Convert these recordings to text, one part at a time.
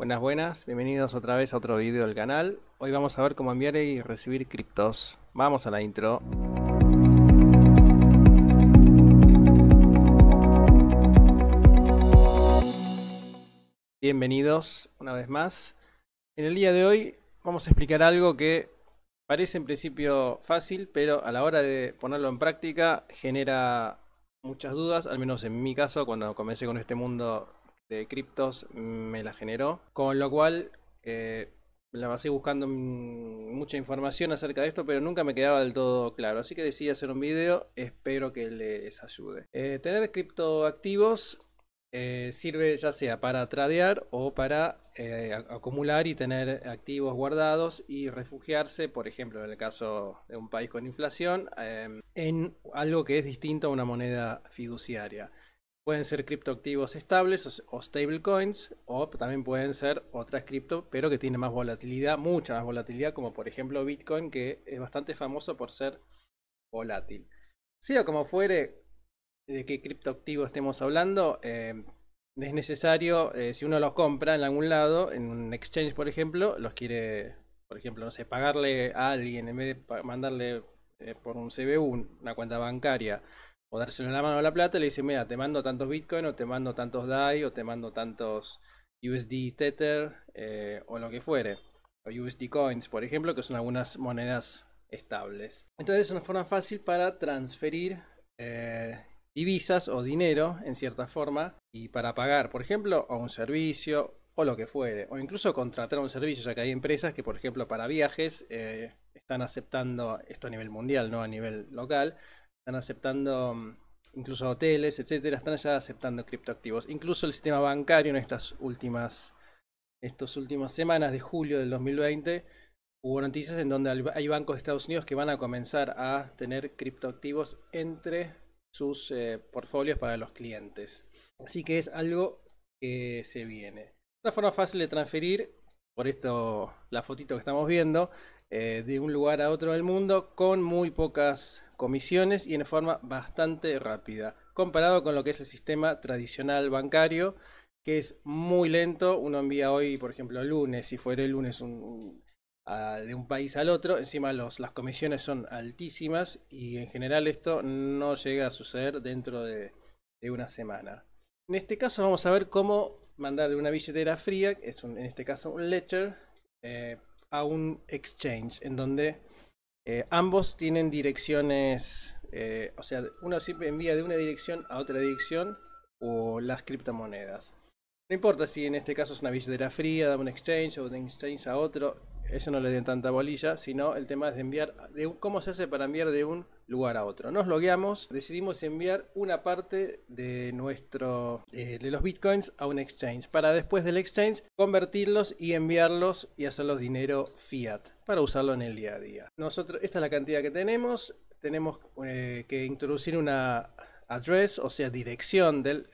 Buenas, buenas, bienvenidos otra vez a otro video del canal. Hoy vamos a ver cómo enviar y recibir criptos. Vamos a la intro. Bienvenidos una vez más. En el día de hoy vamos a explicar algo que parece en principio fácil, pero a la hora de ponerlo en práctica genera muchas dudas, al menos en mi caso cuando comencé con este mundo de criptos me la generó. Con lo cual eh, la pasé buscando mucha información acerca de esto, pero nunca me quedaba del todo claro. Así que decidí hacer un video, espero que les ayude. Eh, tener criptoactivos activos eh, sirve ya sea para tradear o para acumular y tener activos guardados y refugiarse, por ejemplo, en el caso de un país con inflación, en algo que es distinto a una moneda fiduciaria. Pueden ser criptoactivos estables o, stablecoins, o también pueden ser otras cripto, pero que tiene más volatilidad, mucha más volatilidad, como por ejemplo Bitcoin, que es bastante famoso por ser volátil. Sea como fuere de qué criptoactivo estemos hablando, eh, es necesario, eh, si uno los compra en algún lado, en un exchange por ejemplo, los quiere, por ejemplo, no sé, pagarle a alguien en vez de mandarle eh, por un CBU, una cuenta bancaria, o dárselo en la mano a la plata, y le dice, mira, te mando tantos Bitcoin o te mando tantos DAI o te mando tantos USD Tether eh, o lo que fuere. O USD Coins, por ejemplo, que son algunas monedas estables. Entonces es una forma fácil para transferir eh, divisas o dinero en cierta forma y para pagar, por ejemplo, o un servicio o lo que fuere. O incluso contratar un servicio, ya que hay empresas que, por ejemplo, para viajes eh, están aceptando esto a nivel mundial, no a nivel local están aceptando mm, incluso hoteles, etcétera, están ya aceptando criptoactivos. Incluso el sistema bancario en estas últimas, estas últimas semanas de julio del 2020 hubo noticias en donde hay bancos de Estados Unidos que van a comenzar a tener criptoactivos entre sus eh, portfolios para los clientes. Así que es algo que se viene. Una forma fácil de transferir, por esto la fotito que estamos viendo, eh, de un lugar a otro del mundo con muy pocas comisiones y en forma bastante rápida, comparado con lo que es el sistema tradicional bancario, que es muy lento. Uno envía hoy, por ejemplo, lunes, si fuera el lunes de un país al otro, encima las comisiones son altísimas y en general esto no llega a suceder dentro de, una semana. En este caso vamos a ver cómo mandar de una billetera fría, es en este caso un ledger, eh, a un exchange en donde eh, ambos tienen direcciones, eh, o sea, uno siempre envía de una dirección a otra dirección o las criptomonedas. No importa si en este caso es una billetera fría, de un exchange o de un exchange a otro, eso no le den tanta bolilla, sino el tema es de enviar, de cómo se hace para enviar de un lugar a otro. Nos logueamos, decidimos enviar una parte de nuestro eh, de, los bitcoins a un exchange para después del exchange convertirlos y enviarlos y hacerlos dinero fiat para usarlo en el día a día. Nosotros esta es la cantidad que tenemos, tenemos eh, que introducir una address, o sea, dirección del,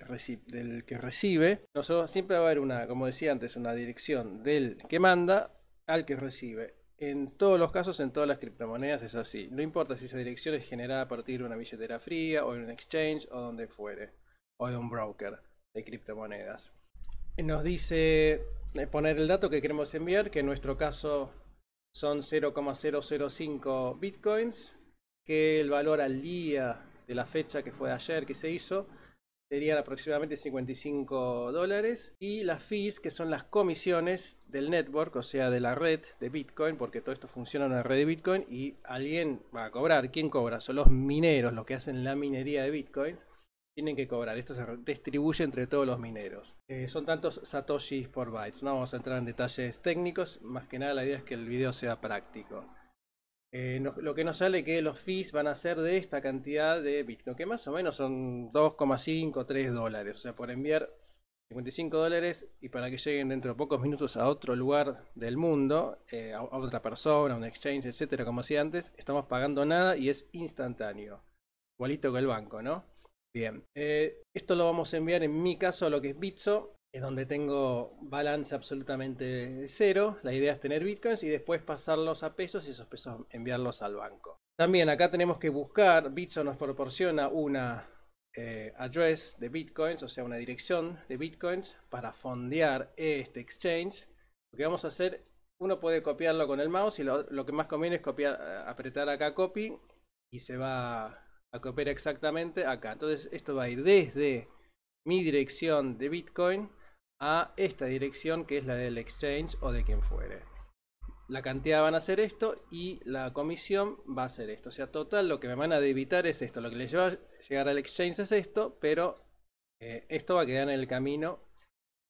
del que recibe. Nosotros siempre va a haber una, como decía antes, una dirección del que manda al que recibe. En todos los casos, en todas las criptomonedas es así. No importa si esa dirección es generada a partir de una billetera fría o en un exchange o donde fuere, o de un broker de criptomonedas. Nos dice eh, poner el dato que queremos enviar, que en nuestro caso son 0,005 bitcoins, que el valor al día de la fecha que fue ayer que se hizo serían aproximadamente 55 dólares. Y las fees, que son las comisiones del network, o sea, de la red de Bitcoin, porque todo esto funciona en la red de Bitcoin y alguien va a cobrar. ¿Quién cobra? Son los mineros, los que hacen la minería de Bitcoins. Tienen que cobrar. Esto se distribuye entre todos los mineros. Eh, son tantos satoshis por bytes. No vamos a entrar en detalles técnicos. Más que nada la idea es que el video sea práctico. Eh, lo que nos sale que los fees van a ser de esta cantidad de Bitcoin, que más o menos son 2,5, 3 dólares. O sea, por enviar 55 dólares y para que lleguen dentro de pocos minutos a otro lugar del mundo, eh, a otra persona, a un exchange, etcétera, como decía antes, estamos pagando nada y es instantáneo. Igualito que el banco, ¿no? Bien, eh, esto lo vamos a enviar en mi caso a lo que es Bitso, es donde tengo balance absolutamente cero. La idea es tener bitcoins y después pasarlos a pesos y esos pesos enviarlos al banco. También acá tenemos que buscar, Bitso nos proporciona una eh, address de bitcoins, o sea, una dirección de bitcoins para fondear este exchange. Lo que vamos a hacer, uno puede copiarlo con el mouse y lo, que más conviene es copiar, eh, apretar acá copy y se va a copiar exactamente acá. Entonces esto va a ir desde mi dirección de bitcoin a esta dirección que es la del exchange o de quien fuere. La cantidad van a ser esto y la comisión va a ser esto. O sea, total, lo que me van a debitar es esto. Lo que les lleva a llegar al exchange es esto, pero eh, esto va a quedar en el camino.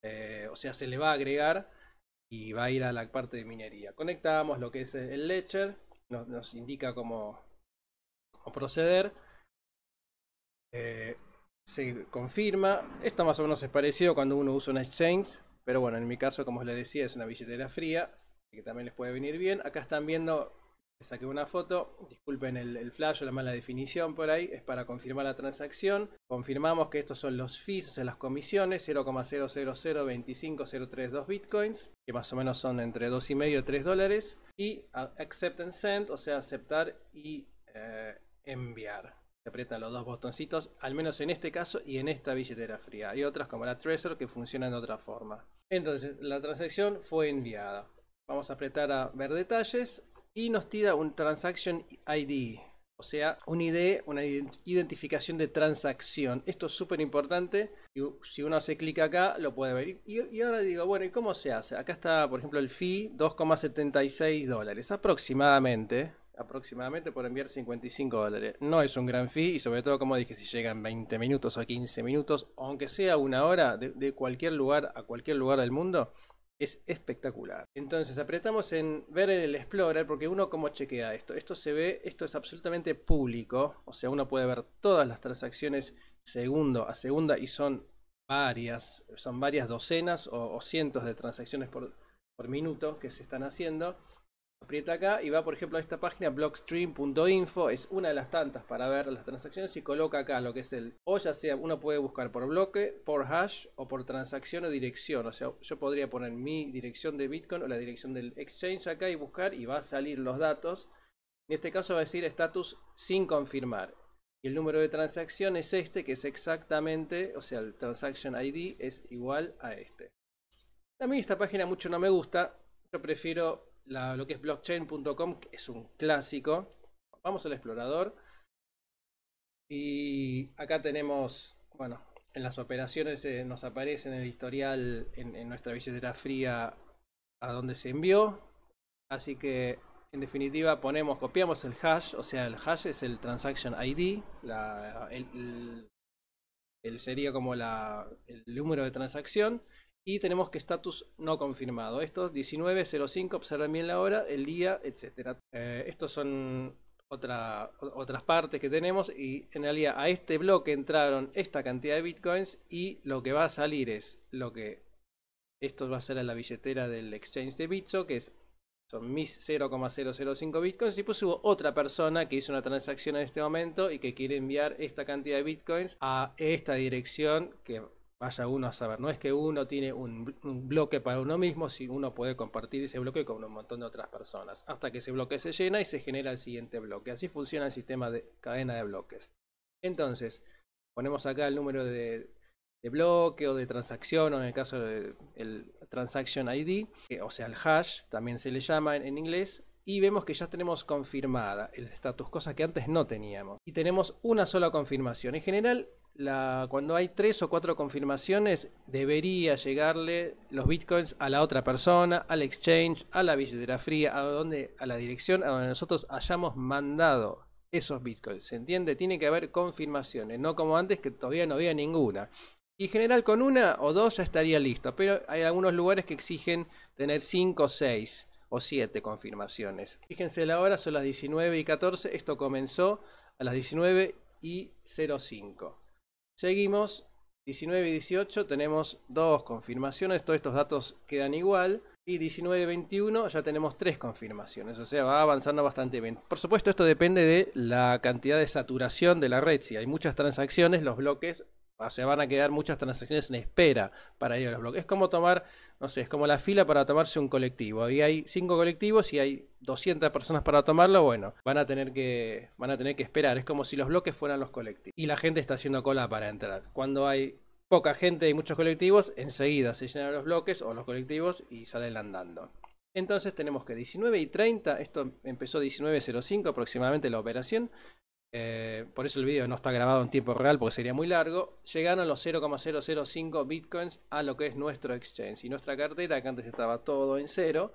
Eh, o sea, se le va a agregar y va a ir a la parte de minería. Conectamos lo que es el ledger, nos, indica cómo, proceder. Eh, se confirma. Esto más o menos es parecido cuando uno usa un exchange, pero bueno, en mi caso, como les decía, es una billetera fría, que también les puede venir bien. Acá están viendo, les saqué una foto, disculpen el, flash o la mala definición por ahí, es para confirmar la transacción. Confirmamos que estos son los fees, o sea, las comisiones, 0,0002503.2 bitcoins, que más o menos son entre 2,5 y 3 dólares. Y accept and send, o sea, aceptar y eh, enviar se los dos botoncitos, al menos en este caso y en esta billetera fría. Hay otras como la Trezor que funcionan de otra forma. Entonces, la transacción fue enviada. Vamos a apretar a ver detalles y nos tira un Transaction ID. O sea, un ID, una identificación de transacción. Esto es súper importante. Si uno hace clic acá, lo puede ver. Y, y, ahora digo, bueno, ¿y cómo se hace? Acá está, por ejemplo, el fee, 2,76 dólares aproximadamente aproximadamente por enviar 55 dólares. No es un gran fee y sobre todo, como dije, si llegan 20 minutos o 15 minutos, aunque sea una hora de, cualquier lugar a cualquier lugar del mundo, es espectacular. Entonces apretamos en ver en el Explorer porque uno como chequea esto. Esto se ve, esto es absolutamente público, o sea, uno puede ver todas las transacciones segundo a segunda y son varias, son varias docenas o, cientos de transacciones por, por minuto que se están haciendo aprieta acá y va, por ejemplo, a esta página blockstream.info, es una de las tantas para ver las transacciones y coloca acá lo que es el, o ya sea, uno puede buscar por bloque, por hash o por transacción o dirección, o sea, yo podría poner mi dirección de Bitcoin o la dirección del exchange acá y buscar y va a salir los datos. En este caso va a decir status sin confirmar. Y el número de transacción es este, que es exactamente, o sea, el transaction ID es igual a este. A mí esta página mucho no me gusta, yo prefiero lo que es blockchain.com, que es un clásico. Vamos al explorador. Y acá tenemos, bueno, en las operaciones eh, nos aparece en el historial, en, nuestra billetera fría, a dónde se envió. Así que, en definitiva, ponemos, copiamos el hash, o sea, el hash es el transaction ID, sería como el número de transacción, y tenemos que estatus no confirmado. Estos 19.05, observen bien la hora, el día, etc. Eh, estos son otra, otras partes que tenemos y en realidad a este bloque entraron esta cantidad de bitcoins y lo que va a salir es lo que esto va a ser a la billetera del exchange de Bitso que es son mis 0,005 bitcoins y pues hubo otra persona que hizo una transacción en este momento y que quiere enviar esta cantidad de bitcoins a esta dirección que vaya uno a saber. No es que uno tiene un, bloque para uno mismo, si uno puede compartir ese bloque con un montón de otras personas, hasta que ese bloque se llena y se genera el siguiente bloque. Así funciona el sistema de cadena de bloques. Entonces, ponemos acá el número de, bloque o de transacción, o en el caso del transaction ID, eh, o sea, el hash, también se le llama en, en inglés, y vemos que ya tenemos confirmada el status, cosa que antes no teníamos. Y tenemos una sola confirmación. En general, cuando hay tres o cuatro confirmaciones, debería llegarle los bitcoins a la otra persona, al exchange, a la billetera fría, a donde, a la dirección a donde nosotros hayamos mandado esos bitcoins. ¿Se entiende? Tiene que haber confirmaciones, no como antes que todavía no había ninguna. Y en general con una o dos ya estaría listo, pero hay algunos lugares que exigen tener cinco o seis o siete confirmaciones. Fíjense la hora, son las 19 y 14, esto comenzó a las 19 y 05. Seguimos, 19 y 18 tenemos dos confirmaciones, todos estos datos quedan igual. Y 19 y 21 ya tenemos tres confirmaciones, o sea, va avanzando bastante bien. Por supuesto, esto depende de la cantidad de saturación de la red. Si hay muchas transacciones, los bloques o sea, van a quedar muchas transacciones en espera para ir a los bloques. Es como tomar, no sé, es como la fila para tomarse un colectivo. y hay cinco colectivos y hay 200 personas para tomarlo. Bueno, van a tener que, van a tener que esperar. Es como si los bloques fueran los colectivos. Y la gente está haciendo cola para entrar. Cuando hay poca gente y muchos colectivos, enseguida se llenan los bloques o los colectivos y salen andando. Entonces tenemos que 19 y 30, esto empezó 19.05 aproximadamente la operación, eh, por eso el vídeo no está grabado en tiempo real porque sería muy largo. Llegaron los 0,005 bitcoins a lo que es nuestro exchange. Y nuestra cartera, que antes estaba todo en cero,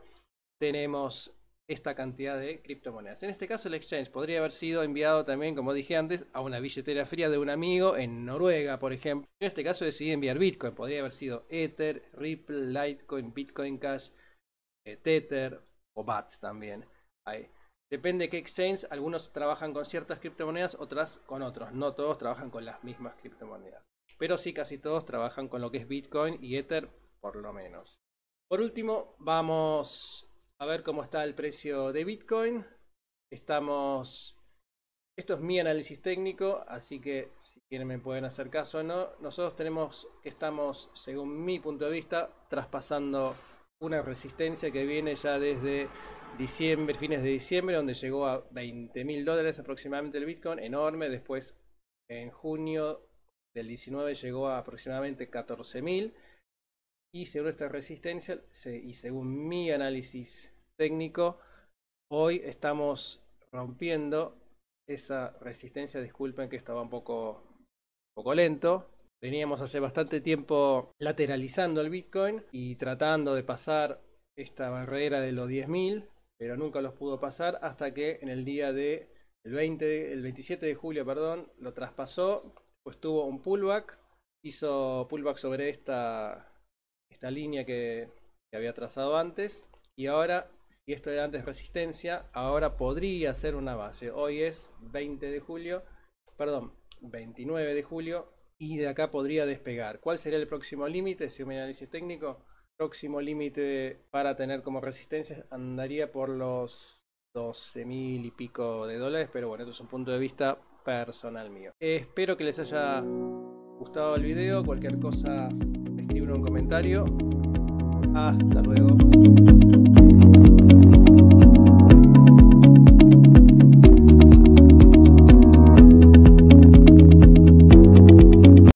tenemos esta cantidad de criptomonedas. En este caso el exchange podría haber sido enviado también, como dije antes, a una billetera fría de un amigo en Noruega, por ejemplo. En este caso decidí enviar Bitcoin. Podría haber sido Ether, Ripple, Litecoin, Bitcoin Cash, eh, Tether o BATS también. Depende de qué exchange, algunos trabajan con ciertas criptomonedas, otras con otros. No todos trabajan con las mismas criptomonedas. Pero sí, casi todos trabajan con lo que es Bitcoin y Ether, por lo menos. Por último, vamos a ver cómo está el precio de Bitcoin. Estamos... Esto es mi análisis técnico, así que si quieren me pueden hacer caso o no. Nosotros tenemos que estamos, según mi punto de vista, traspasando una resistencia que viene ya desde diciembre, fines de diciembre, donde llegó a 20 mil dólares aproximadamente el Bitcoin, enorme. Después, en junio del 19 llegó a aproximadamente 14 mil. Y según esta resistencia y según mi análisis técnico, hoy estamos rompiendo esa resistencia. Disculpen que estaba un poco, poco lento. Veníamos hace bastante tiempo lateralizando el Bitcoin y tratando de pasar esta barrera de los 10.000 pero nunca los pudo pasar hasta que en el día de el, 20, el 27 de julio, perdón, lo traspasó, pues tuvo un pullback, hizo pullback sobre esta, esta línea que, había trazado antes y ahora si esto era antes resistencia, ahora podría ser una base. Hoy es 20 de julio, perdón, 29 de julio y de acá podría despegar. ¿Cuál sería el próximo límite? Si un análisis técnico, próximo límite para tener como resistencia andaría por los 12 mil y pico de dólares, pero bueno, esto es un punto de vista personal mío. Espero que les haya gustado el video, cualquier cosa escriban un comentario. Hasta luego.